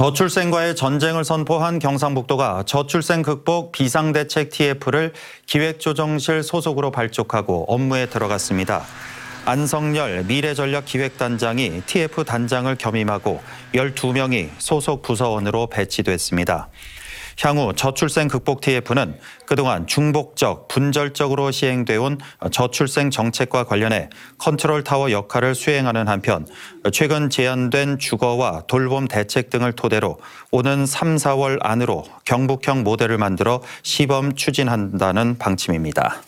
저출생과의 전쟁을 선포한 경상북도가 저출생 극복 비상대책 TF를 기획조정실 소속으로 발족하고 업무에 들어갔습니다. 안성열 미래전략기획단장이 TF 단장을 겸임하고 12명이 소속 부서원으로 배치됐습니다. 향후 저출생 극복 TF는 그동안 중복적, 분절적으로 시행돼 온 저출생 정책과 관련해 컨트롤 타워 역할을 수행하는 한편 최근 제한된 주거와 돌봄 대책 등을 토대로 오는 3, 4월 안으로 경북형 모델을 만들어 시범 추진한다는 방침입니다.